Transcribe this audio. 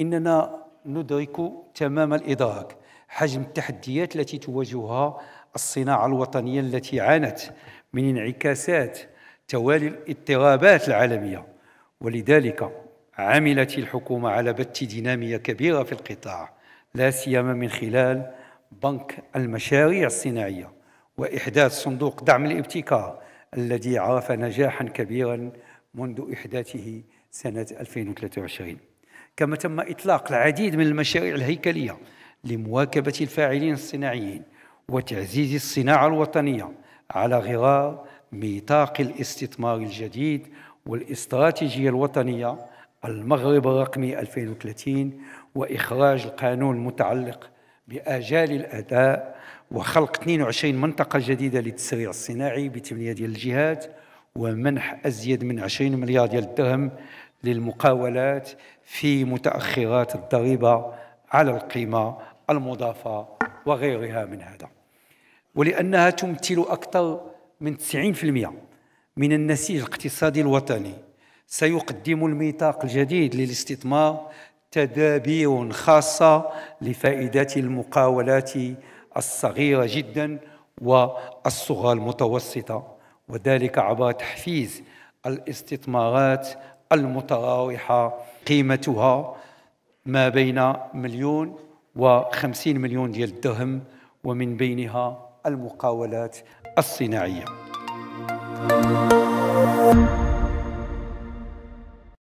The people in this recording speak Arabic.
إننا ندرك تمام الإدراك حجم التحديات التي تواجهها الصناعة الوطنية التي عانت من انعكاسات توالي الاضطرابات العالمية ولذلك عملت الحكومة على بث دينامية كبيرة في القطاع لا سيما من خلال بنك المشاريع الصناعية وإحداث صندوق دعم الابتكار الذي عرف نجاحا كبيرا منذ إحداثه سنة 2023 كما تم إطلاق العديد من المشاريع الهيكلية لمواكبة الفاعلين الصناعيين وتعزيز الصناعة الوطنية على غرار ميثاق الاستثمار الجديد والاستراتيجية الوطنية المغرب الرقمي 2030 وإخراج القانون المتعلق بآجال الأداء وخلق 22 منطقة جديدة للتسريع الصناعي بتمنية ديال الجهات ومنح أزيد من 20 مليار ديال الدرهم للمقاولات في متأخرات الضريبة على القيمة المضافة وغيرها من هذا ولأنها تمثل أكثر من 90% من النسيج الاقتصادي الوطني سيقدم الميثاق الجديد للاستثمار تدابير خاصة لفائدة المقاولات الصغيرة جدا والصغرى المتوسطة وذلك عبر تحفيز الاستثمارات المتراوحة قيمتها ما بين مليون وخمسين مليون ديال الدرهم ومن بينها المقاولات الصناعية